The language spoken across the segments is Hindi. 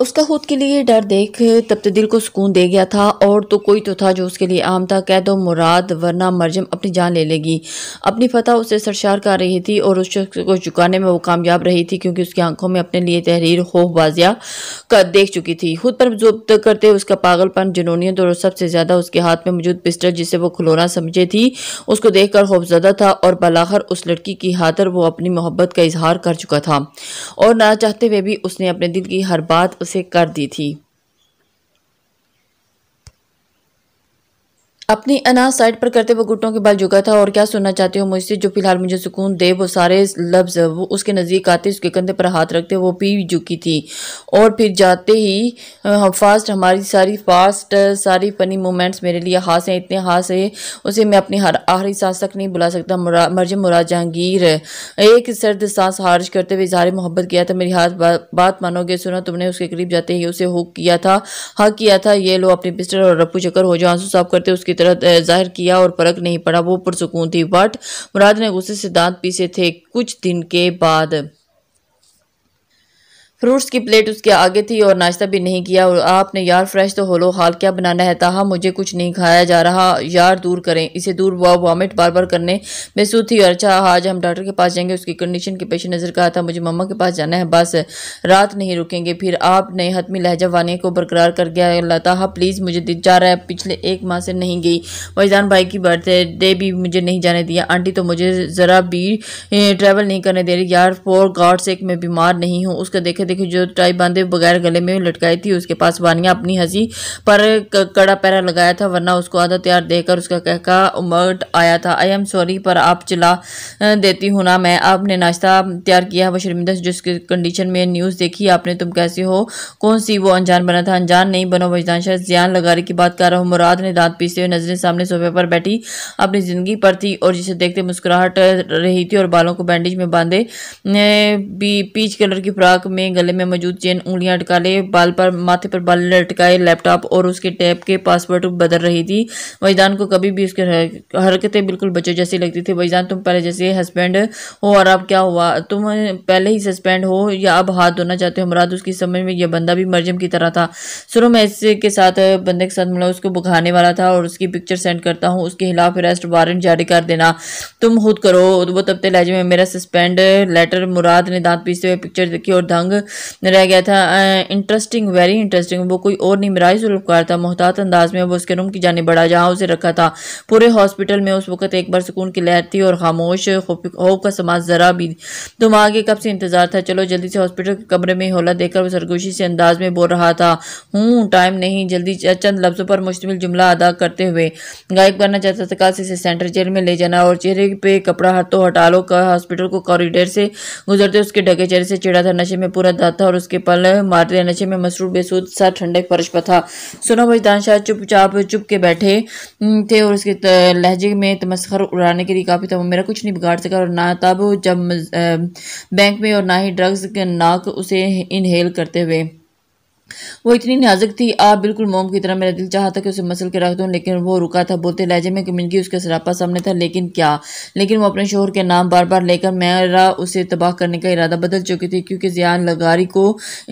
उसका खुद के लिए डर देख तब तो दिल को सुकून दे गया था और तो कोई तो था जो उसके लिए आम था कह दो मुराद वरना मरजम अपनी जान ले लेगी अपनी फतह उसे सरशार कर रही थी और उस शख्स को चुकाने में वो कामयाब रही थी क्योंकि उसकी आंखों में अपने लिए तहरीर खौफ बाजिया कर देख चुकी थी खुद पर जब्त करते उसका पागलपन जुनूनीत और सबसे ज़्यादा उसके हाथ में मौजूद पिस्टल जिसे वो खिलौना समझे थी उसको देख कर खौफजदा था और बलाखर उस लड़की की हाथर वो अपनी मोहब्बत का इजहार कर चुका था और ना चाहते हुए भी उसने अपने दिल की हर बात उसे कर दी थी अपनी अनाज साइड पर करते हुए घुटनों के बाल झुका था और क्या सुनना चाहते हो मुझसे जो फिलहाल मुझे सुकून दे वो सारे लफ्ज़ वो उसके नज़दीक आते उसके कंधे पर हाथ रखते वो पी झुकी थी और फिर जाते ही फास्ट हमारी सारी फास्ट सारी पनी मोमेंट्स मेरे लिए हास हैं इतने हास है उसे मैं अपनी आखिरी सांस तक नहीं बुला सकता मरजम मुरा जहांगीर एक सर्द सांस हारिश करते हुए इजहार मोहब्बत किया था मेरी हाथ बा, बात मानोगे सुना तुमने उसके करीब जाते ही उसे हुक किया था हक हाँ, किया था ये लो अपने पिस्टल और रपू चक्कर हो जाओ आंसू साफ करते उसके तरह जाहिर किया और फर्क नहीं पड़ा वो पुरसकून थी बट मुराद ने गुस्से से दांत पीसे थे कुछ दिन के बाद फ्रूट्स की प्लेट उसके आगे थी और नाश्ता भी नहीं किया और आपने यार फ्रेश तो होलो हाल क्या बनाना है ताहा मुझे कुछ नहीं खाया जा रहा यार दूर करें इसे दूर हुआ वॉमिट बार बार करने महसूस थी और अच्छा आज हम डॉक्टर के पास जाएंगे उसकी कंडीशन के पेश नज़र कहा था मुझे मम्मा के पास जाना है बस रात नहीं रुकेंगे फिर आपने हतमी लहजा वानिया को बरकरार कर गया अल्लाह ताहा प्लीज़ मुझे जा रहा है पिछले एक माह से नहीं गई वजदान भाई की बर्थडे भी मुझे नहीं जाने दिया आंटी तो मुझे ज़रा भी ट्रैवल नहीं करने दे रही यार फोर गॉड से मैं बीमार नहीं हूँ उसका देखे देखिए जो टाई बांधे बगैर गले में लटकाई थी उसके पास वानिया अपनी हंसी पर कड़ा पैरा लगाया था वरना उसको आधा तैयार देकर उसका कहका उमट आया था आई एम सॉरी पर आप चला देती हूँ ना मैं आपने नाश्ता तैयार किया वो शर्मिंदा जिस कंडीशन में न्यूज़ देखी आपने तुम कैसे हो कौन सी वो अनजान बना था अनजान नहीं बनो वजदान शायद जियान लगारी की बात कर रहा हूँ मुराद ने दाँत पीसते हुए नजरें सामने सोफे पर बैठी अपनी ज़िंदगी पर थी और जिसे देखते मुस्कुराहट रही थी और बालों को बैंडेज में बांधे भी पीच कलर की फ्राक में गले में मौजूद चेन उंगलियां अटका ले बाल पर माथे पर बाल लटकाए लैपटॉप और उसके टैब के पासवर्ड बदल रही थी वजदान को कभी भी उसके हरकतें बिल्कुल बच्चों जैसी लगती थी वजदान तुम पहले जैसे हस्बैंड हो और अब क्या हुआ तुम पहले ही सस्पेंड हो या अब हाथ धोना चाहते हो मुराद उसकी समझ में यह बंदा भी मरजम की तरह था शुरू में इसके साथ बंदे के साथ मिला उसको बुखाने वाला था और उसकी पिक्चर सेंड करता हूँ उसके खिलाफ अरेस्ट वारंट जारी कर देना तुम खुद करो वो तबते लहजे में मेरा सस्पेंड लेटर मुराद ने दांत पीसते हुए पिक्चर देखी और दंग रह गया था इंटरेस्टिंग वेरी इंटरेस्टिंग वो कोई और नहीं मिराज जुल्फकार था मोहतात अंदाज में वो उसके रूम की जाने बढ़ा जहाँ उसे रखा था पूरे हॉस्पिटल में उस वक्त एक बार सुकून की लहर थी और खामोश होप का समाज ज़रा भी तुम आगे कब से इंतज़ार था चलो जल्दी से हॉस्पिटल के कमरे में होला देकर वो सरगोशी से अंदाज में बोल रहा था हूँ टाइम नहीं जल्दी चंद लफ्ज़ों पर मुश्तमिल जुमला अदा करते हुए गायब करना चाहता था काश से सेंटर जेल में ले जाना और चेहरे पे कपड़ा हटो हटा लो हॉस्पिटल को कॉरिडोर से गुजरते उसके ढके चेहरे से चिड़ा था नशे में पूरा रहा था और उसके पल मार नशे में मसरूर बेसूद सा ठंडक फर्श पर था सुनो भाई शाह चुपचाप चुप के बैठे हम्म, थे और उसके लहजे में तमस्खर उड़ाने के लिए काफ़ी था मेरा कुछ नहीं बिगाड़ सका और ना तब जब बैंक में और ना ही ड्रग्स के नाक उसे इनहेल करते हुए वो इतनी नाजुक थी आप बिल्कुल मोम की तरह मेरा दिल चाहता कि उसे मसल के रख दूँ लेकिन वो रुका था बोलते लहजे में कि उसके उसका सरापा सामने था लेकिन क्या लेकिन वो अपने शोहर के नाम बार बार लेकर मेरा उसे तबाह करने का इरादा बदल चुकी थी क्योंकि जियान लगारी को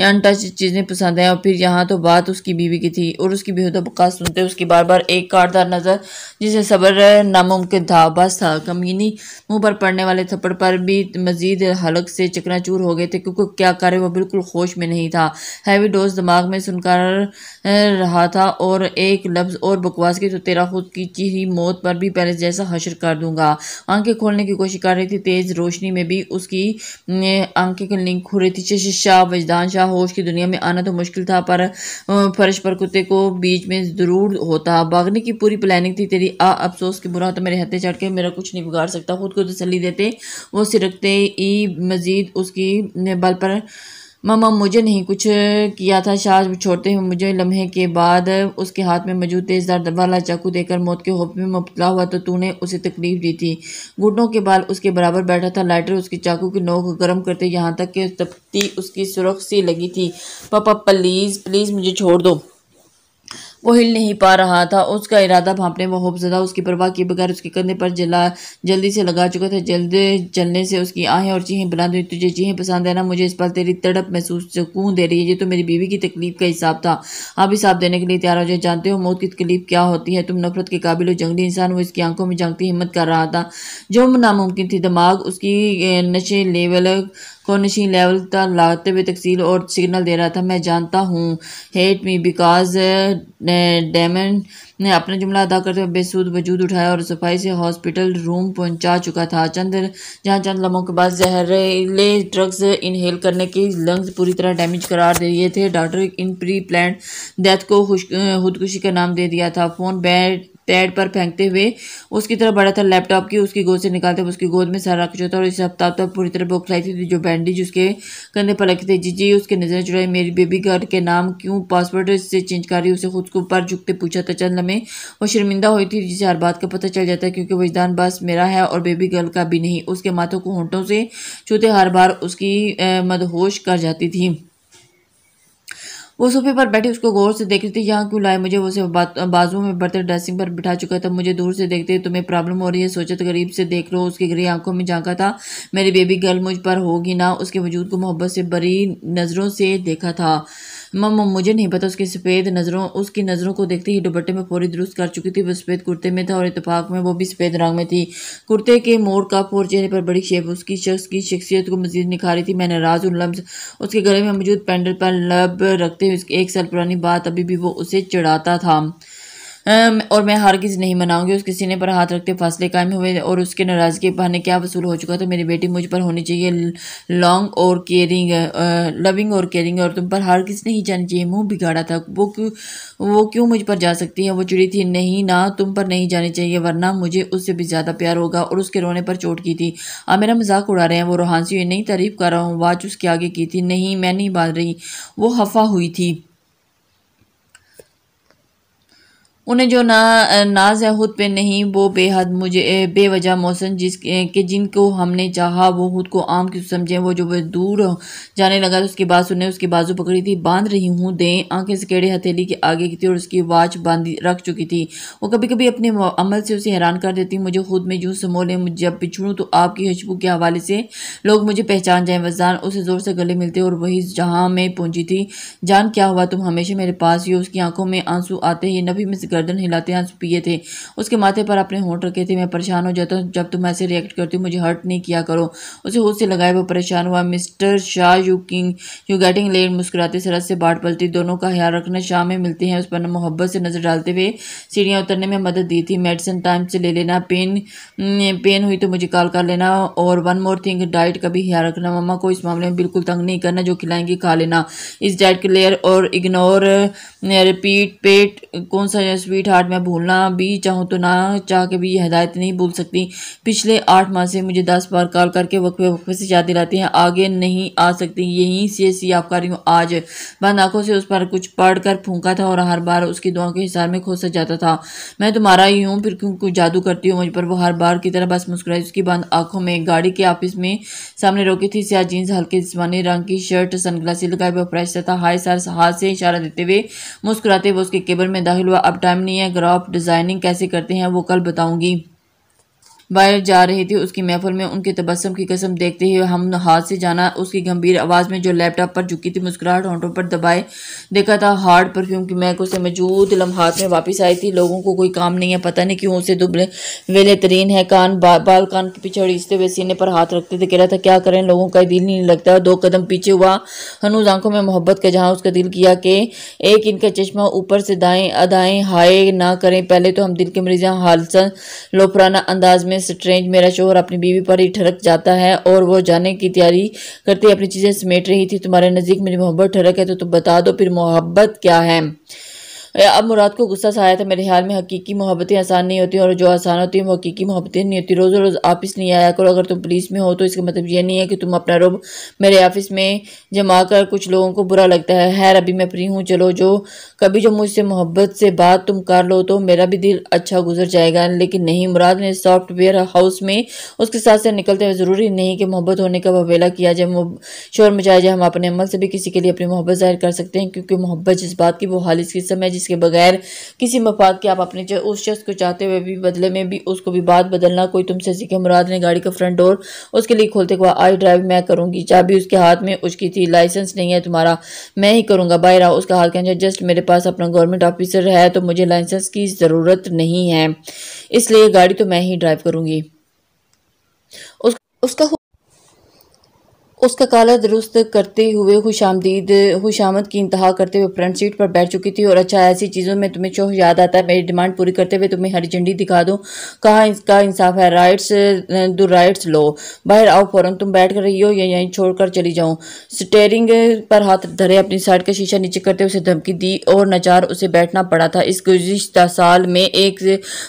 अनटच चीज़ें पसंद हैं और फिर यहाँ तो बात उसकी बीवी की थी और उसकी बेहद बका सुनते उसकी बार बार एक कारदार नज़र जिसे सब्र नामुमकिन था बस था कमीनी मुँह पर पड़ने वाले थप्पड़ पर भी मजीद हलक से चकनाचूर हो गए थे क्योंकि क्या करे वो बिल्कुल होश में नहीं था हैवी डोज दिमाग में सुनकर रहा था और एक लफ्ज़ और बकवास की तो तेरा खुद की चीही मौत पर भी पहले जैसा हशर कर दूंगा आंखें खोलने की कोशिश कर रही थी तेज़ रोशनी में भी उसकी आंखें लिंक खो रही थी चश शाह वजदान शाह होश की दुनिया में आना तो मुश्किल था पर फर्श पर कुत्ते को बीच में ज़रूर होता भागने की पूरी प्लानिंग थी तेरी आ अफसोस की बुरा तो मेरे हथे चढ़ के मेरा कुछ नहीं बिगाड़ सकता खुद को तसली देते वो सिरकते ही मज़ीद उसकी बल पर मामा मुझे नहीं कुछ किया था शाह छोड़ते हुए मुझे लम्हे के बाद उसके हाथ में मौजूद तेज़दार वाला चाकू देकर मौत के होप में मुबतला हुआ तो तूने उसे तकलीफ दी थी घुटनों के बाल उसके बराबर बैठा था लाइटर उसके चाकू की नोक गर्म करते यहाँ तक कि तपती उसकी सुरख सी लगी थी पापा प्लीज़ प्लीज़ मुझे छोड़ दो वो हिल नहीं पा रहा था उसका इरादा भापने में होपजदा उसकी परवाह के बगैर उसके कंधे पर जला जल्दी से लगा चुका था जल्द चलने से उसकी आहें और चीहें बुलंद हुई तुझे चीहें पसंद है ना मुझे इस पर तेरी तड़प महसूस सुकून दे रही है ये तो मेरी बीवी की तकलीफ का हिसाब था आप हिसाब देने के लिए तैयार हो जाए जानते हो मौत की तकलीफ क्या होती है तुम नफरत के काबिल हो जंगली इंसान वो इसकी आंखों में जंगती हिम्मत कर रहा था जो नामुमकिन थी दिमाग उसकी नशे लेवल कौनशी लेवल तक लाते हुए तकसील और सिग्नल दे रहा था मैं जानता हूँ हेट मी बिकॉज डेमन ने अपना जुमला अदा करते हुए बेसूद वजूद उठाया और सफाई से हॉस्पिटल रूम पहुँचा चुका था चंद जहाँ चंद लम्हों के बाद जहरीले ड्रग्स इनहेल करने के लंग्स पूरी तरह डैमेज करार दिए थे doctor in pre plan death को खुदकुशी का नाम दे दिया था फ़ोन बैड पैड पर फेंकते हुए उसकी तरफ बढ़ा था लैपटॉप की उसकी गोद से निकालते हुए उसकी गोद में सर रख चुका था और इस हफ्ता तो पूरी तरह बुक लाई थी तो जो बैंडेज उसके कंधे पर रखे थे जी उसके नजर चुराई मेरी बेबी गर्ल के नाम क्यों पासवर्ड से चेंज कर रही उसे खुद को ऊपर झुकते पूछा था चंद लमें वो शर्मिंदा हुई थी जिसे हर बात का पता चल जाता है क्योंकि वजदान बस मेरा है और बेबी गर्ल का भी नहीं उसके माथों को होंटों से छूते हर बार उसकी मदहोश कर जाती थी वो सोफे पर बैठे उसको गौर से देख रही थी यहाँ क्यों लाए मुझे वो से बाजुओं में बढ़ते ड्रेसिंग पर बिठा चुका था मुझे दूर से देखते तुम्हें प्रॉब्लम हो रही है सोचा तो गरीब से देख लो उसकी गरी आंखों में झांका था मेरी बेबी गर्ल मुझ पर होगी ना उसके वजूद को मोहब्बत से बरी नज़रों से देखा था मम मुझे नहीं पता उसकी सफ़ेद नज़रों उसकी नज़रों को देखते ही दुपट्टे में फौरी दुरुस्त कर चुकी थी वो सफ़ेद कुर्ते में था और इतफाक़ में वो भी सफ़ेद रंग में थी कुर्ते के मोड़ कप और चेहरे पर बड़ी शेप उसकी शख्स की शख्सियत को मजीद निखारी थी मैं नाराज़ उन लम्ब उसके गले में मौजूद पेंडल पर लब रखते हुए एक साल पुरानी बात अभी भी वो उसे चढ़ाता था और मैं हर किसी नहीं मनाऊंगी उसके सीने पर हाथ रखते फासले कायम हुए और उसके नाराज़गी बहाने क्या वसूल हो चुका तो मेरी बेटी मुझ पर होनी चाहिए लॉन्ग और केयरिंग लविंग और केयरिंग और तुम पर हर किस नहीं जानी चाहिए मुँह बिगाड़ा था वो क्यों वो क्यों मुझ पर जा सकती है वो चिड़ी थी नहीं ना तुम पर नहीं जानी चाहिए वरना मुझे उससे भी ज़्यादा प्यार होगा और उसके रोने पर चोट की थी अब मेरा मजाक उड़ा रहे हैं वो रोहानसी नहीं तारीफ़ कर रहा हूँ वाच उसके आगे की थी नहीं मैं नहीं बाज रही वो हफ़ा हुई थी उन्हें जो ना नाज है खुद पे नहीं वो बेहद मुझे बेवजह मौसम जिस के जिनको हमने चाहा वो खुद को आम क्यों समझे वो जो दूर जाने लगा तो उसके बाद उन्हें उसकी बाजू पकड़ी थी बांध रही हूँ दें आंखें केड़े हथेली के आगे की थी और उसकी वाच बांधी रख चुकी थी वो कभी कभी अपने अमल से उसे हैरान कर देती मुझे खुद में जूँ समो लें जब पिछड़ूँ तो आपकी खुशबू के हवाले से लोग मुझे पहचान जाएँ वजान उसे ज़ोर से गले मिलते और वही जहाँ मैं पहुँची थी जान क्या हुआ तुम हमेशा मेरे पास ही उसकी आंखों में आंसू आते ही नबी में गर्दन हिलाते हंस पिए थे उसके माथे पर अपने होंठ रखे थे मैं परेशान हो जाता हूँ जब तुम ऐसे रिएक्ट करती हूँ मुझे हर्ट नहीं किया करो उसे होश से लगाए वो परेशान हुआ Mister Shah you king you getting late मुस्कुराते सरहद से बाट पलती दोनों का ख्याल रखना शाह में मिलते हैं उस पर मोहब्बत से नजर डालते हुए सीढ़ियाँ उतरने में मदद दी थी मेडिसिन टाइम से ले लेना पेन पेन mm, हुई तो मुझे कॉल कर लेना और वन मोर थिंग डाइट का भी ख्याल रखना मम्मा को इस मामले में बिल्कुल तंग नहीं करना जो खिलाएंगे खा लेना इस डाइट क्लियर और इग्नोर रिपीट पेट कौन सा स्वीट हार्ट मैं भूलना भी चाहूँ तो ना चाह के भी ये हदायत नहीं भूल सकती पिछले आठ माह से मुझे दस बार कॉल करके वक्फे वक्फे से याद दिलाती हैं आगे नहीं आ सकती यहीं से आप कर रही हूँ आज बंद आंखों से उस पर कुछ पढ़ कर फूका था और हर बार उसकी दुआ के हिसार में खोसा जाता था मैं तुम्हारा ही हूँ फिर क्यों कुछ जादू करती हूँ मुझ पर वो हर बार की तरह बस मुस्कुराई उसकी बंद आंखों में गाड़ी के ऑफिस में सामने रोकी थी सिया जीन्स हल्के जिसमानी रंग की शर्ट सनग्लासी लगाए हुए फ्रेश था हाय सर हाथ से इशारा देते हुए मुस्कुराते हुए उसके केबल में दाखिल हुआ अब टाइम फैमिली है ग्रॉप डिज़ाइनिंग कैसे करते हैं वो कल बताऊंगी बाहर जा रही थी उसकी महफल में उनके तबस्सम की कसम देखते ही हम हाथ से जाना उसकी गंभीर आवाज़ में जो लैपटॉप पर झुकी थी मुस्कुराहट होंठों पर दबाए देखा था हार्ड परफ्यूम की महक उसे मौजूद लम्हात में वापस आई थी लोगों को कोई काम नहीं है पता नहीं क्यों उसे दुबले वेले तरीन है कान बा, बाल कान के पीछे अड़ीसते हुए सीने पर हाथ रखते थे कह रहा था क्या करें लोगों का दिल नहीं लगता दो कदम पीछे हुआ हनूज आंखों में मोहब्बत का जहां उसका दिल किया कि एक इनका चश्मा ऊपर से दाएं अदाएं हाय ना करें पहले तो हम दिल के मरीज हालसन लोपराना अंदाज में स्ट्रेंज मेरा शोर अपनी बीवी पर ही ठरक जाता है और वो जाने की तैयारी करते अपनी चीज़ें समेट रही थी तुम्हारे नज़दीक मेरी मोहब्बत ठरक है तो तुम बता दो फिर मोहब्बत क्या है अब मुराद को गुस्सा आया था मेरे ख्याल में हकीकी मोहब्बतें आसान नहीं होती और जो आसान होती हैं वो हकीकी मोहब्बतें नहीं होती रोज़ रोज़ ऑफिस नहीं आया करो अगर तुम पुलिस में हो तो इसका मतलब ये नहीं है कि तुम अपना रोब मेरे ऑफिस में जमा कर कुछ लोगों को बुरा लगता है खैर अभी मैं फ्री हूँ चलो जो कभी जो मुझसे मोहब्बत से बात तुम कर लो तो मेरा भी दिल अच्छा गुजर जाएगा लेकिन नहीं मुराद ने सॉफ्टवेयर हाउस में उसके साथ से निकलते हुए ज़रूरी नहीं कि मोहब्बत होने का वेला किया जाए शोर मचाया जाए हम अपने अमल से भी किसी के लिए अपनी मोहब्बत जाहिर कर सकते हैं क्योंकि मोहब्बत जिस बात की वो हालिस किस्म है जिस चीज़ के बगैर किसी मफाद के आप अपने उस शख्स को चाहते हुए भी बदले में भी उसको भी बात बदलना कोई तुमसे सीखे मुराद ने गाड़ी का फ्रंट डोर उसके लिए खोलते हुआ आई ड्राइव मैं करूँगी चाबी उसके हाथ में उसकी थी लाइसेंस नहीं है तुम्हारा मैं ही करूँगा बाहर आओ उसका हाथ कहना जस्ट मेरे पास अपना गवर्नमेंट ऑफिसर है तो मुझे लाइसेंस की ज़रूरत नहीं है इसलिए गाड़ी तो मैं ही ड्राइव करूँगी उस, उसका उसका काला दुरुस्त करते हुए खुशामदीद खुशामद की इंतहा करते हुए फ्रंट सीट पर बैठ चुकी थी और अच्छा ऐसी चीज़ों में तुम्हें जो याद आता है मेरी डिमांड पूरी करते हुए तुम्हें हरी झंडी दिखा दो कहाँ इसका इंसाफ है राइट्स दो राइट्स लो बाहर आओ फ़ौरन तुम बैठ कर रही हो या यहीं छोड़ कर चली जाऊँ स्टेयरिंग पर हाथ धरे अपनी साइड का शीशा नीचे करते उसे धमकी दी और नचार उसे बैठना पड़ा था इस गुजशत साल में एक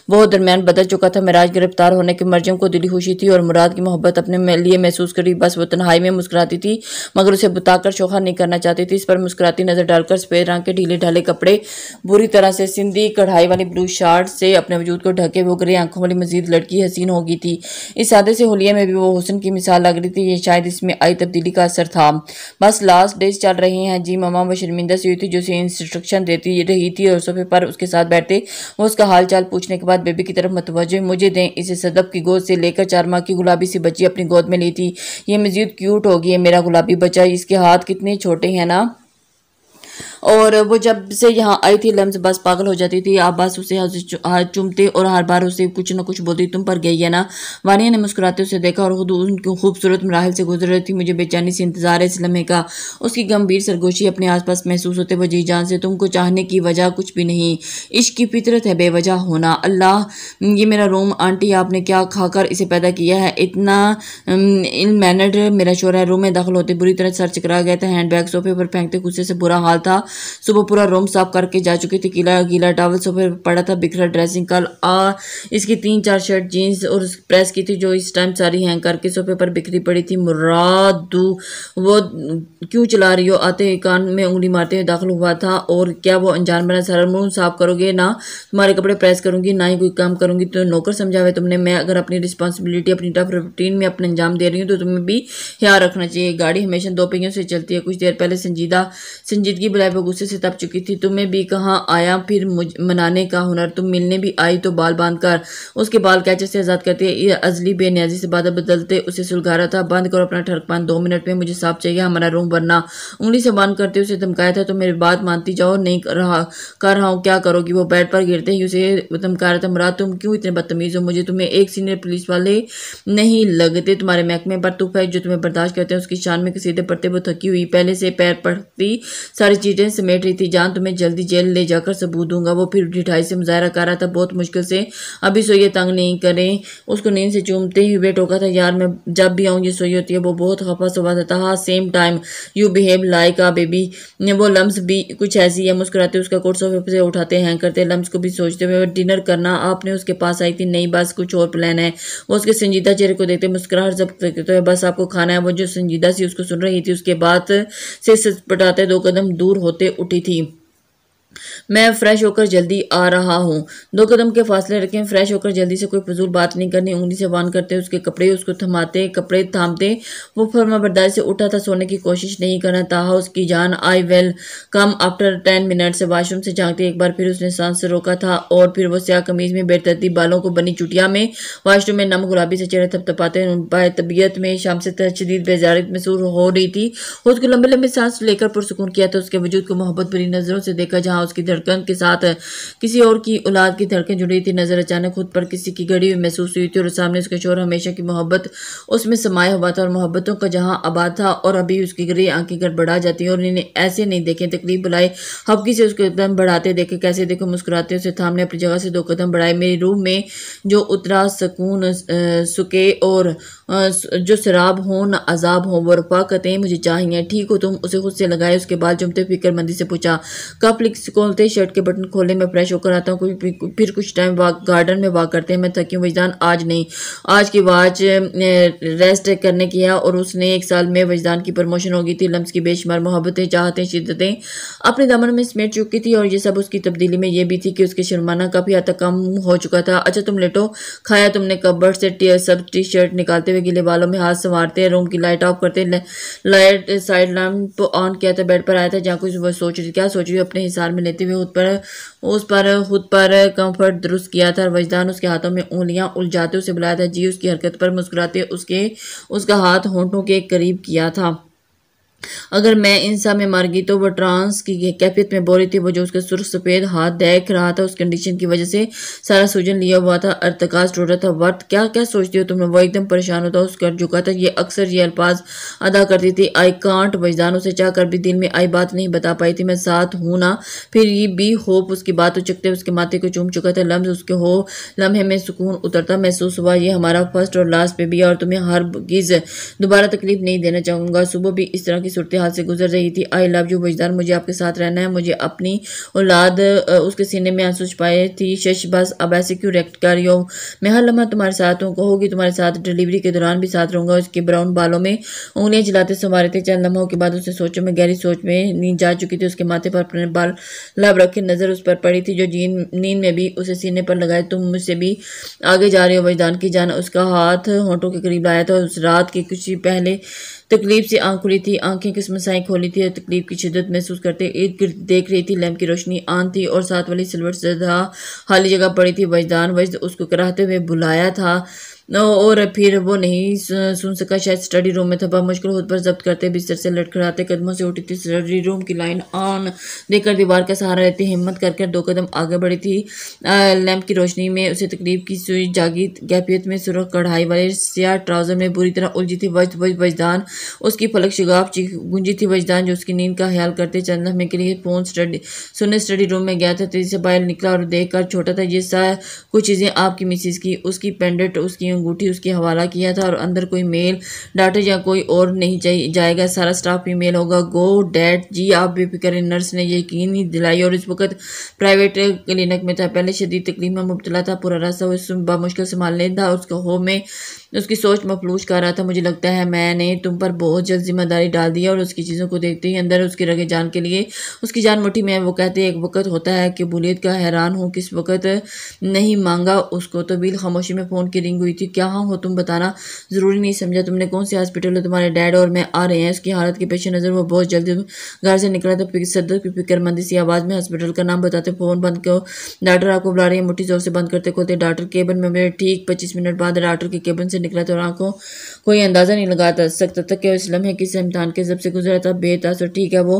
वो दरमियान बदल चुका था महराज गिरफ्तार होने के मरजम को दिली खुशी थी और मुराद की मोहब्बत अपने लिए महसूस करी बस वो तनहाई में में मुस्कुराती थी मगर उसे बताकर शोखा नहीं करना चाहती थी इस पर मुस्कुराती नजर डालकर सफेद रंग के ढीले ढाले कपड़े बुरी तरह से सिंधी कढ़ाई वाली ब्लू शर्ट से अपने वजूद को ढके वो गरी आंखों वाली मजीद लड़की हसीन हो गई थी इस सादे से होलिया में भी वो हुसन की मिसाल लग रही थी ये शायद इसमें आई तब्दीली का असर था बस लास्ट डेज चल रहे हैं जी मामा वो शर्मिंदा सी हुई थी जो उसे इंस्ट्रक्शन देती रही थी और सोफे पर उसके साथ बैठते वो उसका हाल चाल पूछने के बाद बेबी की तरफ मतवजे मुझे दें इसे सदब की गोद से लेकर चार माह की गुलाबी सी बच्ची अपनी गोद में ली थी ये मजीद क्यूट आउट हो गई है मेरा गुलाबी बच्चा इसके हाथ कितने छोटे हैं ना और वो जब से यहाँ आई थी लम्स बस पागल हो जाती थी आप बस उसे हाथ चूमते और हर बार उसे कुछ ना कुछ बोलती तुम पर गई है ना वानिया ने मुस्कुराते उसे देखा और खुद उनकी खूबसूरत मराहल से गुजर रही थी मुझे बेचैनी से इंतजार है इस लम्हे का उसकी गंभीर सरगोशी अपने आसपास महसूस होते वजी जान से तुमको चाहने की वजह कुछ भी नहीं इश्क की फितरत है बेवजह होना अल्लाह ये मेरा रूम आंटी आपने क्या खाकर इसे पैदा किया है इतना इन मैनर्ड मेरा शोर है रूम में दाखिल होते बुरी तरह सर्च करा गया था हैंड बैग सोफे पर फेंकते गुस्से से बुरा हाल था सुबह पूरा रूम साफ करके जा चुकी थी गीला गीला टावल सुबह पड़ा था बिखरा ड्रेसिंग कल आ इसकी तीन चार शर्ट जीन्स और प्रेस की थी जो इस टाइम सारी हैंग करके सोफे पर बिखरी पड़ी थी मुरादू वो क्यों चला रही हो आते ही कान में उंगली मारते हुए दाखिल हुआ था और क्या वो अनजान बना सारा मुंह साफ करोगे ना तुम्हारे कपड़े प्रेस करूंगी ना ही कोई काम करूंगी तो नौकर समझावे तुमने मैं अगर अपनी रिस्पॉन्सिबिलिटी अपनी टफ रूटीन में अपने अंजाम दे रही हूँ तो तुम्हें भी ख्याल रखना चाहिए गाड़ी हमेशा दो पहियों से चलती है कुछ देर पहले संजीदा संजीदगी बुलाए जब गुस्से से तप चुकी थी तुम्हें भी कहाँ आया फिर मुझ मनाने का हुनर तुम मिलने भी आई तो बाल बांध कर उसके बाल कैचे से आज़ाद करते यह अजली बेनियाजी से बाधा बदलते उसे सुलगा रहा था बंद करो अपना पान दो मिनट में मुझे साफ चाहिए हमारा रूम भरना उंगली से बांध करते उसे धमकाया था तो मेरी बात मानती जाओ नहीं कर रहा कर रहा हूँ क्या करोगी वो बेड पर गिरते ही उसे धमका रहा था मुराद तुम क्यों इतने बदतमीज़ हो मुझे तुम्हें एक सीनियर पुलिस वाले नहीं लगते तुम्हारे महकमे पर तुफ है जो तुम्हें बर्दाश्त करते हैं उसकी शान में कसीदे पड़ते वो थकी हुई पहले से पैर पड़ती सारी चीज़ें चेन समेट रही थी जान तुम्हें तो जल्दी जेल ले जाकर सबूत दूंगा वो फिर ढिठाई से मुजाहरा कर रहा था बहुत मुश्किल से अभी सोइए तंग नहीं करें उसको नींद से चूमते ही हुए टोका था यार मैं जब भी आऊँ ये सोई होती है वो बहुत खफा सुबह था हाँ same time you behave like a baby वो लम्स भी कुछ ऐसी है मुस्कुराते उसका कोट सोफे से उठाते हैंग करते लम्स को भी सोचते हुए डिनर करना आपने उसके पास आई थी नहीं बस कुछ और प्लान है वो उसके संजीदा चेहरे को देखते मुस्कुराहट जब तो है बस आपको खाना है वो जो संजीदा सी उसको सुन रही थी उसके बाद से सटपटाते दो कदम दूर होते सोते उठी थी मैं फ़्रेश होकर जल्दी आ रहा हूँ दो कदम के फासले रखें फ़्रेश होकर जल्दी से कोई फजूल बात नहीं करनी उंगली से वान करते उसके कपड़े उसको थमाते कपड़े थामते वो फर्मा बर्दाश्त से उठा था सोने की कोशिश नहीं करना था उसकी जान I will come after ten minute से वाशरूम से झाँकते एक बार फिर उसने सांस से रोका था और फिर वो स्या कमीज में बेतरतीब बालों को बनी चुटिया में वाशरूम में नम गुलाबी से चेहरे थपथपाते तबीयत में शाम से शदीद बेजारत मसूर हो रही थी उसको लंबे लंबे सांस लेकर पुरसकून किया था उसके वजूद को मोहब्बत भरी नज़रों से देखा जहाँ उसकी धड़कन के साथ किसी और की औलाद की धड़कन जुड़ी थी नज़र अचानक खुद पर किसी की घड़ी हुई महसूस हुई थी और सामने उसके शोर हमेशा की मोहब्बत उसमें समाया हुआ था और मोहब्बतों का जहाँ आबाद था और अभी उसकी घड़ी आंखें गड़बड़ा जाती और इन्हें ऐसे नहीं देखे तकलीफ बुलाए हबकी से उसके कदम बढ़ाते देखे कैसे देखो मुस्कुराते उसे थामने अपनी जगह से दो कदम बढ़ाए मेरी रूह में जो उतरा सुकून सुके और जो शराब हो ना अजाब हो वो कहते हैं मुझे चाहिए ठीक हो तुम उसे खुद से लगाए उसके बाद जुमते फिक्रमंदी से पूछा कप लिख खोलते शर्ट के बटन खोले मैं फ्रेश होकर आता हूँ फिर कुछ टाइम वाक गार्डन में वाक करते हैं मैं थकी वजदान आज नहीं आज की वाच रेस्ट करने की है और उसने एक साल में वजदान की प्रमोशन हो गई थी लम्स की बेशुमार मोहब्बतें चाहतें शिद्दतें अपने दमन में समेट चुकी थी और ये सब उसकी तब्दीली में यह भी थी कि उसके शर्माना काफ़ी हद तक कम हो चुका था अच्छा तुम लेटो खाया तुमने कबर्ड से सब टी शर्ट निकालते हुए गीले बालों में हाथ संवारते हैं रूम की लाइट ऑफ करते हैं लाइट साइड लैम्प ऑन किया था बेड पर आया था जहाँ कुछ वह सोच रही क्या सोच रही अपने हिसार में लेते हुए खुद पर उस पर खुद पर कंफर्ट दुरुस्त किया था वजदान उसके हाथों में उंगलियाँ उलझाते उसे बुलाया था जी उसकी हरकत पर मुस्कुराते उसके उसका हाथ होंठों के करीब किया था अगर मैं इंसा में मर गई तो वह ट्रांस की कैफियत में बोरी थी वो जो उसके सुर्ख सफ़ेद हाथ देख रहा था उस कंडीशन की वजह से सारा सूजन लिया हुआ था अरतकाज टूट रहा था वर्त क्या क्या सोचती हो तुमने वो एकदम परेशान होता उस कर चुका था ये अक्सर ये अल्फाज अदा करती थी आई कांट वजदानों से चाह कर भी दिल में आई बात नहीं बता पाई थी मैं साथ हूँ ना फिर ये बी होप उसकी बात उचकते उसके माथे को चूम चुका था लम्ब उसके हो लम्हे में सुकून उतरता महसूस हुआ ये हमारा फर्स्ट और लास्ट पे भी और तुम्हें हर गिज दोबारा तकलीफ नहीं देना चाहूँगा सुबह भी इस तरह की सूरत हाल से गुजर रही थी आई लव यू बजदार मुझे आपके साथ रहना है मुझे अपनी औलाद उसके सीने में आंसू छुपाए थी शश बस अब ऐसे क्यों रिएक्ट कर रही हो मैं हर लम्हा तुम्हारे साथ हूँ कहोगी तुम्हारे साथ डिलीवरी के दौरान भी साथ रहूँगा उसके ब्राउन बालों में उंगलियाँ जलाते संवारे थे चंद लम्हों के बाद उसे सोचों में गहरी सोच में नींद जा चुकी थी उसके माथे पर अपने बाल लब रखे नज़र उस पर पड़ी थी जो जीन नींद में भी उसे सीने पर लगाए तुम मुझसे भी आगे जा रही हो बजदान की जान उसका हाथ होंठों के करीब लाया था उस रात की कुछ पहले तकलीफ से आंख खुली थी आंखें आंखें साई खोली थी और तकलीफ की शिदत महसूस करते इर्द गिर्द देख रही थी लैम्प की रोशनी आन थी और साथ वाली सिलवट जदा खाली जगह पड़ी थी वजदान वजद उसको कराहते हुए बुलाया था और फिर वो नहीं सुन सका शायद स्टडी रूम में था मुश्किल खुद पर जब्त करते बिस्तर से लटखड़ाते कदमों से उठी थी स्टडी रूम की लाइन ऑन देखकर दीवार का सहारा लेती हिम्मत कर दो कदम आगे बढ़ी थी लैंप की रोशनी में उसे तकलीफ की सुई जागी कैफियत में सुरख कढ़ाई वाले सियाह ट्राउजर में बुरी तरह उलझी थी वज वज वजदान उसकी शिगाफ चीख गुंजी थी वजदान जो उसकी नींद का ख्याल करते चंद लम्हे के लिए फोन स्टडी सुने स्टडी रूम में गया था तेजी से बाहर निकला और देख कर छोटा था ये कुछ चीज़ें आपकी मिसिस की उसकी पेंडेंट उसकी अंगूठी उसके हवाला किया था और अंदर कोई मेल डॉक्टर या कोई और नहीं जाएगा सारा स्टाफ भी मेल होगा गो डैट जी आप बेफिक्र नर्स ने यकीन ही दिलाई और इस वक्त प्राइवेट क्लिनिक में था पहले शदीद तकलीफ में मुबतला था पूरा रास्ता उस बामुश्किल संभालने था उसका होम में उसकी सोच मफलूज कर रहा था मुझे लगता है मैंने तुम पर बहुत जल्द जिम्मेदारी डाल दी और उसकी चीज़ों को देखते ही अंदर उसकी रगे जान के लिए उसकी जान मुठी में वो कहते एक वक्त होता है कि बुलेद का हैरान हो किस वक्त नहीं मांगा उसको तो बिल खामोशी में फ़ोन की रिंग हुई थी क्या हाँ हो तुम बताना ज़रूरी नहीं समझा तुमने कौन से हॉस्पिटल हो तुम्हारे डैड और मैं आ रहे हैं उसकी हालत के पेश नज़र वो बहुत जल्द घर से निकला तो सदर की फिक्रमंदी सी आवाज़ में हॉस्पिटल का नाम बताते फ़ोन बंद करो डॉक्टर आपको बुला रही है मुठ्ठी जोर से बंद करते खोलते डॉक्टर केबन में मेरे ठीक पच्चीस मिनट बाद डॉक्टर के केबन से निकला तो आंखों कोई अंदाज़ा नहीं लगा सकता था कि इस्लम है किस इम्तान के जब से गुजरा था और तो ठीक है वो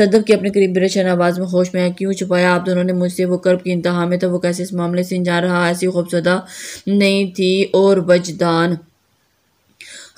सदब के अपने करीब बेरशन आवाज़ में होश में आया क्यों छुपाया आप दोनों तो ने मुझसे वो कर्ब की इंतहा में था वो कैसे इस मामले से जा रहा ऐसी खूबसूरत नहीं थी और बजदान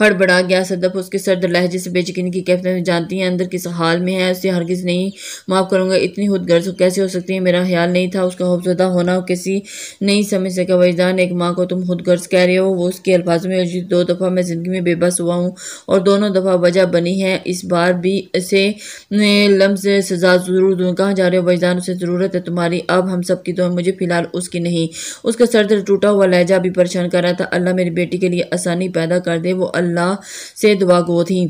हड़बड़ा गया सदफ उसके सर्द लहजे से बेचकिन की कैफियत में जानती हैं अंदर किस हाल में है उसे हरगिज नहीं माफ़ करूँगा इतनी खुद गर्ज कैसे हो सकती है मेरा ख्याल नहीं था उसका हौफजदा होना किसी नहीं समझ सका वजदान एक माँ को तुम खुद गर्ज कह रहे हो वो उसके अल्फाज में दो दफ़ा मैं ज़िंदगी में बेबस हुआ हूँ और दोनों दफ़ा वजह बनी है इस बार भी इसे से सजा ज़रूर दूँ कहा जा रहे हो वजदान उसे ज़रूरत है तुम्हारी अब हम सब की तो मुझे फ़िलहाल उसकी नहीं उसका सर्द टूटा हुआ लहजा भी परेशान कर रहा था अल्लाह मेरी बेटी के लिए आसानी पैदा कर दे वो अल्लाह से दुआ गो थी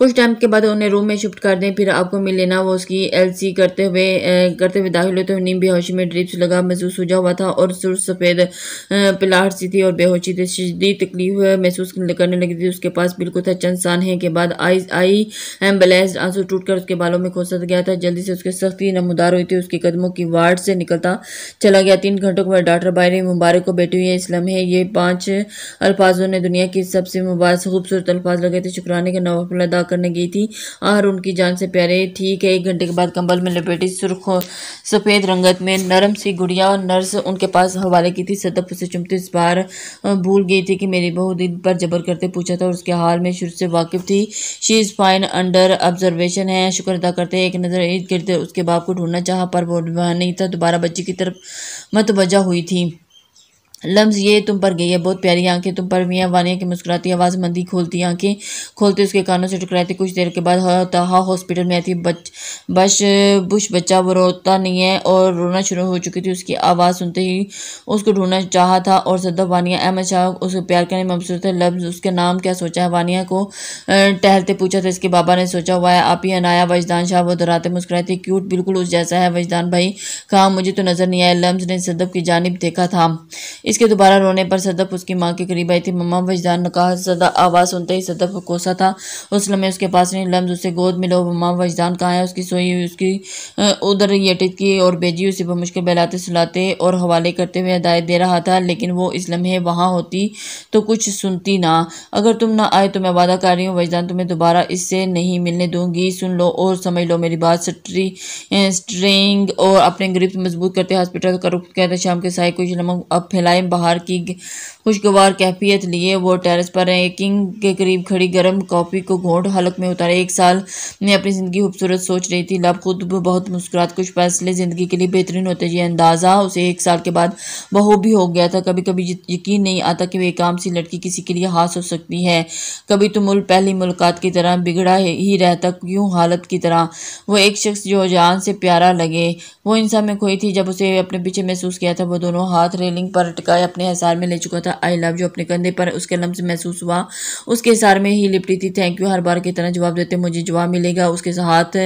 कुछ टाइम के बाद उन्हें रूम में शिफ्ट कर दें फिर आपको मिल लेना वो उसकी एलसी करते हुए करते हुए दाखिल होते हुए तो नीम बेहोशी में ड्रिप्स लगा महसूस हो हुआ था और सुर सफ़ेद पिलाहट सी थी और बेहोशी थी शदीद तकलीफ महसूस करने लगी थी उसके पास बिल्कुल था चंद सान के बाद आई आई एम्बलेंस आंसू टूटकर उसके बालों में खोसत गया था जल्दी से उसकी सख्ती नमदार हुई थी उसके कदमों की वार्ड से निकलता चला गया तीन घंटों के बाद डॉक्टर बाहर मुबारक को बैठी हुई है इस्लम है ये पाँच अल्फाजों ने दुनिया की सबसे मुबारक खूबसूरत अल्फाज लगे थे शुक्राना के नवाफुल अदा करने गई थी आहर उनकी जान से प्यारे ठीक है एक घंटे के बाद कंबल में लपेटी सुर्ख सफ़ेद रंगत में नरम सी गुड़िया और नर्स उनके पास हवाले की थी सतफ उसे चुमते इस बार भूल गई थी कि मेरी बहू दिन पर जबर करते पूछा था उसके हाल में शुरू से वाकिफ थी she is fine under observation है शुक्र अदा करते एक नज़र ईद गिरते उसके बाप को ढूंढना चाह पर वो नहीं था दोबारा बच्ची की तरफ मतवजा हुई थी लम्स ये तुम पर गई है बहुत प्यारी आंखें तुम पर मियाँ वानिया की मुस्कुराती आवाज़ मंदी खोलती आंखें खोलते उसके कानों से टकराती कुछ देर के बाद तहा हॉस्पिटल में आती बच बश बुश बच्चा वो रोता नहीं है और रोना शुरू हो चुकी थी उसकी आवाज़ सुनते ही उसको ढूंढना चाह था और सदा वानिया अहमद शाह उसको प्यार करने में मबसूर थे लफ्ज़ उसके नाम क्या सोचा है वानिया को टहलते पूछा था इसके बाबा ने सोचा हुआ है आप ही अनाया वजदान शाह वो दोहराते थे क्यूट बिल्कुल उस जैसा है वजदान भाई कहा मुझे तो नज़र नहीं आया लम्स ने सदब की जानब देखा था इसके दोबारा रोने पर सदफ उसकी माँ के करीब आई थी मम्मा वजदान ने कहा सदा आवाज़ सुनते ही सदफ कोसा था उस लम्हे उसके पास नहीं लम्ब उसे गोद मिलो ममा मम्मा वजदान कहाँ है उसकी सोई उसकी उधर यटित की और बेजी उसे बमुश्किल बहलाते सुलाते और हवाले करते हुए हदायत दे रहा था लेकिन वो इस लम्हे वहाँ होती तो कुछ सुनती ना अगर तुम ना आए तो मैं वादा कर रही हूँ वजदान तुम्हें दोबारा इससे नहीं मिलने दूंगी सुन लो और समझ लो मेरी बात स्ट्री स्ट्रिंग और अपने ग्रिप मजबूत करते हॉस्पिटल का रुख कहते शाम के साय कुछ लम्हा अब फैलाए मुलायम बहार की खुशगवार कैफियत लिए वो टेरेस पर किंग के करीब खड़ी गर्म कॉफ़ी को घोंट हलक में उतारे एक साल में अपनी ज़िंदगी खूबसूरत सोच रही थी लब खुद बहुत मुस्कुरात कुछ फैसले ज़िंदगी के लिए बेहतरीन होते ये अंदाज़ा उसे एक साल के बाद बहू भी हो गया था कभी कभी यकीन नहीं आता कि वे काम सी लड़की किसी के लिए हास हो सकती है कभी तो मुल पहली मुलाकात की तरह बिगड़ा ही रहता क्यों हालत की तरह वो एक शख्स जो जान से प्यारा लगे वो इंसान में खोई थी जब उसे अपने पीछे महसूस किया था वो दोनों हाथ रेलिंग पर अटका चुका है अपने हिसार में ले चुका था आई लव जो अपने कंधे पर उसके लम्स महसूस हुआ उसके हिसार में ही लिपटी थी थैंक यू हर बार की तरह जवाब देते मुझे जवाब मिलेगा उसके हाथ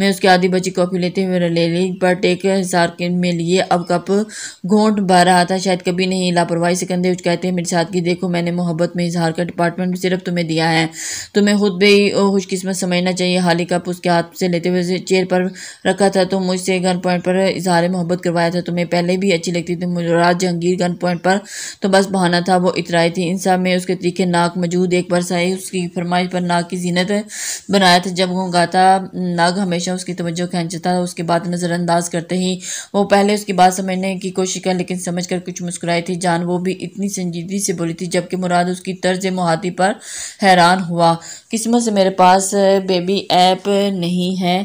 में उसकी आधी बची कॉफ़ी लेते हुए ले ली बट एक हिसार में लिए अब कप घोंट बह रहा था शायद कभी नहीं लापरवाही से कंधे उचकाते हैं मेरे साथ की देखो मैंने मोहब्बत में इजहार का डिपार्टमेंट सिर्फ तुम्हें दिया है तुम्हें खुद भी खुशकिस्मत समझना चाहिए हाली कप उसके हाथ से लेते हुए चेयर पर रखा था तो मुझसे गन पॉइंट पर इजहार मोहब्बत करवाया था तुम्हें पहले भी अच्छी लगती थी राज जहांगीर गन पॉइंट पर तो बस बहाना था वो इतराई थी सब में उसके तरीके नाक मौजूद एक सही उसकी फरमाइश पर नाक की जीनत बनाया था जब वो गाता नाग हमेशा उसकी तवज्जो खींचता था उसके बाद नज़रअंदाज करते ही वो पहले उसकी बात समझने की कोशिश कर लेकिन समझ कर कुछ मुस्कुराई थी जान वो भी इतनी संजीदगी से बोली थी जबकि मुराद उसकी तर्ज मुहाती पर हैरान हुआ किस्मत से मेरे पास बेबी ऐप नहीं है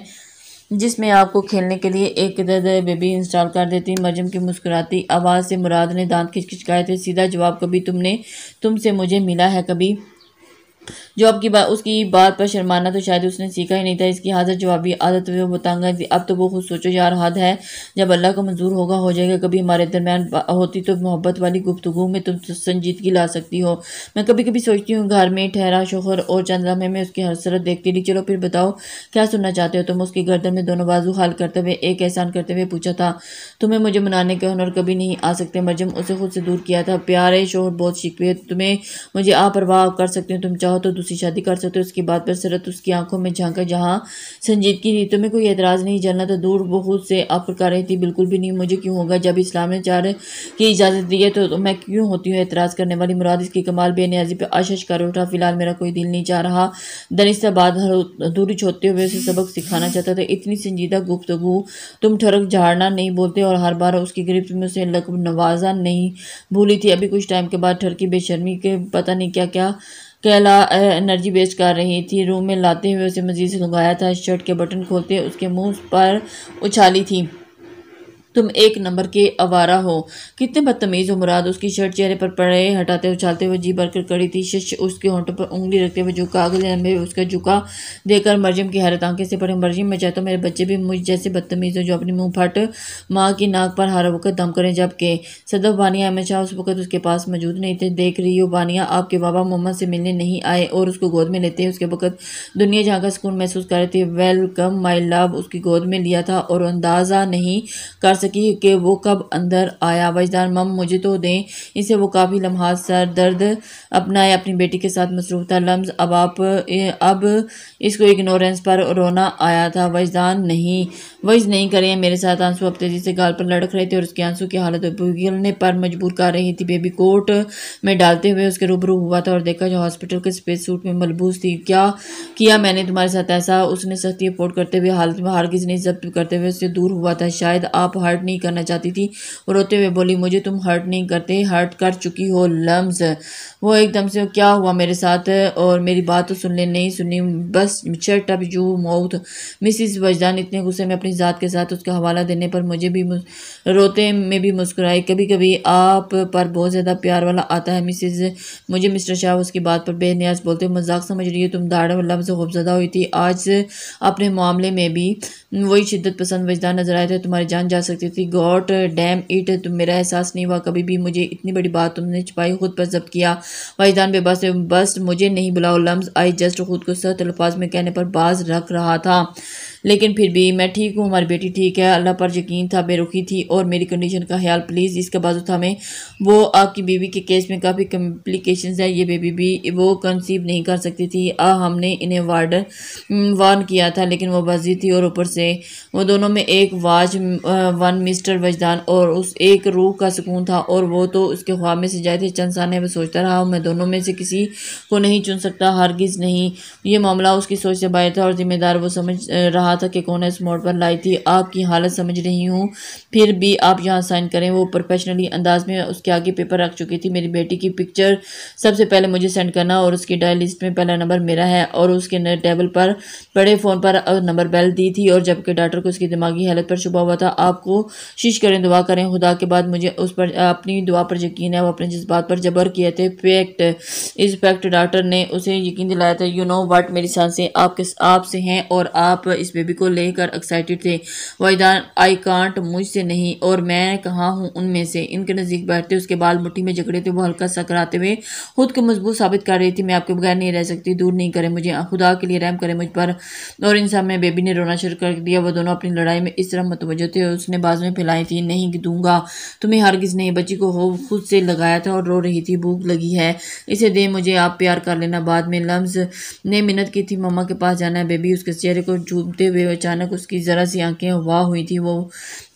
जिसमें आपको खेलने के लिए एक इधर बेबी इंस्टॉल कर देती मरजम की मुस्कुराती आवाज़ से मुराद ने दांत खिचखिचकाए थे सीधा जवाब कभी तुमने तुमसे मुझे मिला है कभी जॉब की बात उसकी बात पर शर्माना तो शायद उसने सीखा ही नहीं था इसकी हाजिर जवाबी आदत वो बताऊंगा अब तो वो खुद सोचो यार हाथ है जब अल्लाह को मंजूर होगा हो जाएगा कभी हमारे दरमियान होती तो मोहब्बत वाली गुफ्तु में तुम संजीदगी ला सकती हो मैं कभी कभी सोचती हूँ घर में ठहरा शोहर और चंद्रा में में उसकी हसरत देखती रही चलो फिर बताओ क्या सुनना चाहते हो तुम उसकी गर्दन में दोनों बाजू हाल करते हुए एक एहसान करते हुए पूछा था तुम्हें मुझे मनाने के हुनर कभी नहीं आ सकते मरजम उसे खुद से दूर किया था प्यारे शोहर बहुत शिकवे तुम्हें मुझे आप परवाह कर सकते हो तुम चाहो तो दूसरे दूसरी शादी कर सकते हो उसके बाद पर शरत उसकी आंखों में झांका जहां जहाँ संजीदगी थी में कोई एतराज़ नहीं जानना तो दूर बहुत से आप रही थी बिल्कुल भी नहीं मुझे क्यों होगा जब इस्लाम ने चार की इजाज़त दी है तो, तो मैं क्यों होती हूँ एतराज़ करने वाली मुराद इसकी कमाल बेनियाजी पर आशिश कर उठा फिलहाल मेरा कोई दिल नहीं चाह रहा दनिस्ताबाद दूरिज छोड़ते हुए उसे सबक सिखाना चाहता था इतनी संजीदा गुफ्तगु तुम ठरक झाड़ना नहीं बोलते और हर बार उसकी गिरफ्त में उसे लकब नवाजा नहीं भूली थी अभी कुछ टाइम के बाद ठरकी बेशर्मी के पता नहीं क्या क्या कैला एनर्जी वेस्ट कर रही थी रूम में लाते हुए उसे मज़ीद से लगाया था शर्ट के बटन खोलते उसके मुंह पर उछाली थी तुम एक नंबर के आवारा हो कितने बदतमीज़ हो मुराद उसकी शर्ट चेहरे पर पड़े हटाते उछालते हुए जी भरकर कड़ी थी शिष्य उसके होंठों पर उंगली रखते हुए झुका अगले लंबे उसका झुका देकर मरजिम की हैरत आंखें से पड़े मरजिम मैं चाहता हूँ मेरे बच्चे भी मुझ जैसे बदतमीज़ हो जो अपनी मुंह फट माँ की नाक पर हर वक्त दम करें जबकि सदफ बानिया हमेशा उस वक्त उसके पास मौजूद नहीं थे देख रही हो बानिया आपके बाबा मोहम्मद से मिलने नहीं आए और उसको गोद में लेते उसके वक्त दुनिया जहाँ का सुकून महसूस कर रहे थे वेलकम माई लव उसकी गोद में लिया था और अंदाज़ा नहीं कर सकी कि वो कब अंदर आया वजदार मम मुझे तो दें इसे वो काफ़ी लम्हा सर दर्द अपनाए अपनी बेटी के साथ मसरूफ था लम्ब अब आप अब इसको इग्नोरेंस पर रोना आया था वजदान नहीं वज नहीं करें मेरे साथ आंसू अब तेज़ी से गाल पर लड़क रहे थे और उसके आंसू की हालत पिघलने पर मजबूर कर रही थी बेबी कोट में डालते हुए उसके रूबरू हुआ था और देखा जो हॉस्पिटल के स्पेस सूट में मलबूस थी क्या किया मैंने तुम्हारे साथ ऐसा उसने सख्ती अफोर्ड करते हुए हालत में हारगिज नहीं जब्त करते हुए उससे दूर हुआ था शायद आप हर हर्ट नहीं करना चाहती थी वो रोते हुए बोली मुझे तुम हर्ट नहीं करते हर्ट कर चुकी हो लम्स वो एकदम से क्या हुआ मेरे साथ और मेरी बात तो सुन ले नहीं सुनी बस shut up you mouth Mrs Wajdan इतने गुस्से में अपनी ज़ात के साथ उसका हवाला देने पर मुझे भी रोते में भी मुस्कुराई कभी कभी आप पर बहुत ज़्यादा प्यार वाला आता है मिसिस मुझे मिस्टर शाह उसकी बात पर बेनियाज बोलते हुए मजाक समझ रही है तुम दाड़ और से खूबजदा हुई थी आज अपने मामले में भी वही शिद्दत पसंद वजदान नजर आए थे तुम्हारी जान जा सकती सकती थी गॉट डैम इट तो मेरा एहसास नहीं हुआ कभी भी मुझे इतनी बड़ी बात तुमने छिपाई खुद पर जब्त किया वाजदान बेबस बस मुझे नहीं बुलाओ लम्स आई जस्ट खुद को सख्त अल्फाज में कहने पर बाज रख रहा था लेकिन फिर भी मैं ठीक हूँ हमारी बेटी ठीक है अल्लाह पर यकीन था बेरुखी थी और मेरी कंडीशन का ख्याल प्लीज़ इसका बाजू था मैं वो आपकी बीवी के केस में काफ़ी कम्प्लिकेशन है ये बेबी भी वो कंसीव नहीं कर सकती थी आ हमने इन्हें वार्डन वार्न किया था लेकिन वो बजी थी और ऊपर से वो दोनों में एक वाज वन मिस्टर वजदान और उस एक रूह का सुकून था और वो तो उसके ख्वाब में से जाए थे चंद साने में सोचता रहा मैं दोनों में से किसी को नहीं चुन सकता हरगिज़ नहीं ये मामला उसकी सोच से बाहर था और ज़िम्मेदार वो समझ रहा कहा था कि कौन इस मोड़ पर लाई थी आपकी हालत समझ रही हूँ फिर भी आप यहाँ साइन करें वो प्रोफेशनली अंदाज में उसके आगे पेपर रख चुकी थी मेरी बेटी की पिक्चर सबसे पहले मुझे सेंड करना और उसकी डायल लिस्ट में पहला नंबर मेरा है और उसके टेबल पर बड़े फ़ोन पर नंबर बैल दी थी और जबकि डॉक्टर को उसकी दिमागी हालत पर छुपा हुआ था आपको शीश करें दुआ करें खुदा के बाद मुझे उस पर अपनी दुआ पर यकीन है वो अपने जज्बात पर जबर किए थे फैक्ट इस फैक्ट डॉक्टर ने उसे यकीन दिलाया था यू नो वट मेरी सांसें आपके आपसे हैं और आप इस बेबी को लेकर एक्साइटेड थे वाहिदान आई कांट मुझसे नहीं और मैं कहाँ हूँ उनमें से इनके नज़दीक बैठते उसके बाल मुट्ठी में जकड़े थे वो हल्का सा कराते हुए खुद को मजबूत साबित कर रही थी मैं आपके बगैर नहीं रह सकती दूर नहीं करें मुझे खुदा के लिए रहम करें मुझ पर और इन सब में बेबी ने रोना शुरू कर दिया वो दोनों अपनी लड़ाई में इस तरह मतवजह थे उसने बाद में फैलाई थी नहीं दूंगा तुम्हें हरगिज नहीं बच्ची को हो खुद से लगाया था और रो रही थी भूख लगी है इसे दे मुझे आप प्यार कर लेना बाद में लम्स ने मिन्नत की थी मम्मा के पास जाना है बेबी उसके चेहरे को झूमते हुए अचानक उसकी ज़रा सी आंखें वाह हुई थी वो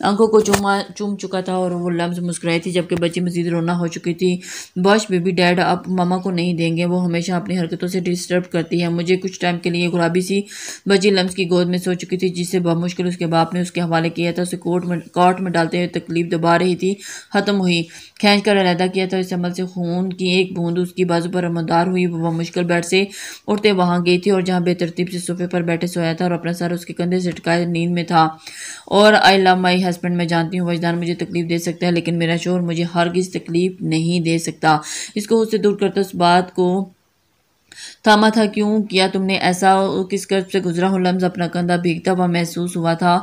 आंखों को चुमा चूम चुका था और वो लम्ब मुस्कुराई थी जबकि बच्ची मजीद रोना हो चुकी थी बॉश बेबी डैड आप मामा को नहीं देंगे वो हमेशा अपनी हरकतों से डिस्टर्ब करती है मुझे कुछ टाइम के लिए गुलाबी सी बच्ची लम्ब की गोद में सो चुकी थी जिसे बमुश्किल उसके बाप ने उसके हवाले किया था उसे कोर्ट में कॉट में डालते हुए तकलीफ दबा रही थी ख़त्म हुई खींच कर अलहदा किया था इस अमल से खून की एक बूंद उसकी बाजू पर अमदार हुई वह मुश्किल बैठ से उठते वहाँ गई थी और जहाँ बेतरतीब से सोफे पर बैठे सोया था और अपना सर उसके कंधे से लटकाए नींद में था और आई लव माई हस्बैंड मैं जानती हूँ वजदान मुझे तकलीफ दे सकता है लेकिन मेरा शोर मुझे हर किसी तकलीफ नहीं दे सकता इसको उससे दूर करता उस बात को थामा था क्यों किया तुमने ऐसा किस कर्ज से गुजरा हूँ लम्स अपना कंधा भीगता हुआ महसूस हुआ था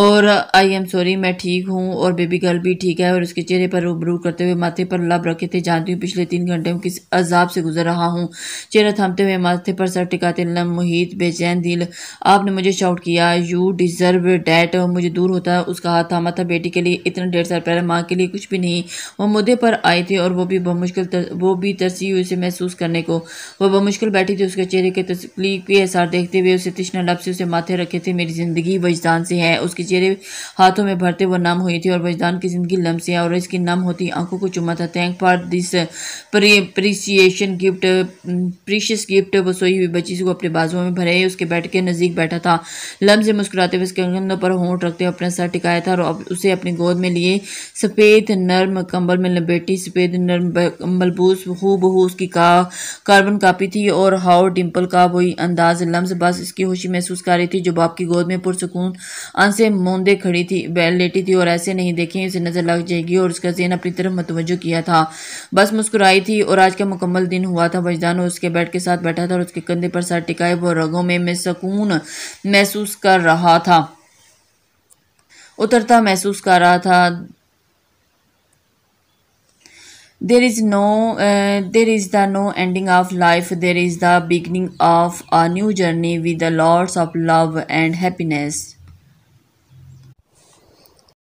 और आई एम सॉरी मैं ठीक हूँ और बेबी गर्ल भी ठीक है और उसके चेहरे पर रूबरू करते हुए माथे पर लब रखे थे जानती हूँ पिछले तीन घंटे में किस अजाब से गुजर रहा हूँ चेहरा थामते हुए माथे पर सर टिकाते लम मुहित बेचैन दिल आपने मुझे शाउट किया यू डिज़र्व डैट मुझे दूर होता उसका हाथ थामा था बेटी के लिए इतना डेढ़ साल पहले माँ के लिए कुछ भी नहीं वो मुद्दे पर आए थे और वो भी मुश्किल वो भी तरसी हुई उसे महसूस करने को वह वह मुश्किल बैठी थी उसके चेहरे के तकलीफ के असर देखते हुए उसे तृष्णा लब से उसे माथे रखे थे मेरी ज़िंदगी वजदान से है उसके चेहरे हाथों में भरते वो नम हुई थी और वजदान की ज़िंदगी लम से है और इसकी नम होती आंखों को चुमा था thank for this appreciation gift precious gift वो सोई हुई बच्ची को अपने बाजुओं में भरे उसके बैठ के नज़दीक बैठा था लम से मुस्कुराते हुए उसके कंधों पर होंठ रखते हुए अपना सर टिकाया था और उसे अपनी गोद में लिए सफ़ेद नर्म कंबल में लपेटी सफ़ेद नर्म मलबूस हु बहू उसकी का कार्बन कापी थी और हाउ डिम्पल का वही अंदाज लम्स बस इसकी खुशी महसूस कर रही थी जो बाप की गोद में पुरसकून आन से मोंदे खड़ी थी बैल लेटी थी और ऐसे नहीं देखें उसे नज़र लग जाएगी और उसका जेन अपनी तरफ मतवजो किया था बस मुस्कुराई थी और आज का मुकम्मल दिन हुआ था वजदान और उसके बैट के साथ बैठा था और उसके कंधे पर सर टिकाए वो रगों में, मैं सकून महसूस कर रहा था उतरता महसूस कर रहा था there is no uh, there is the no ending of life there is the beginning of a new journey with the lots of love and happiness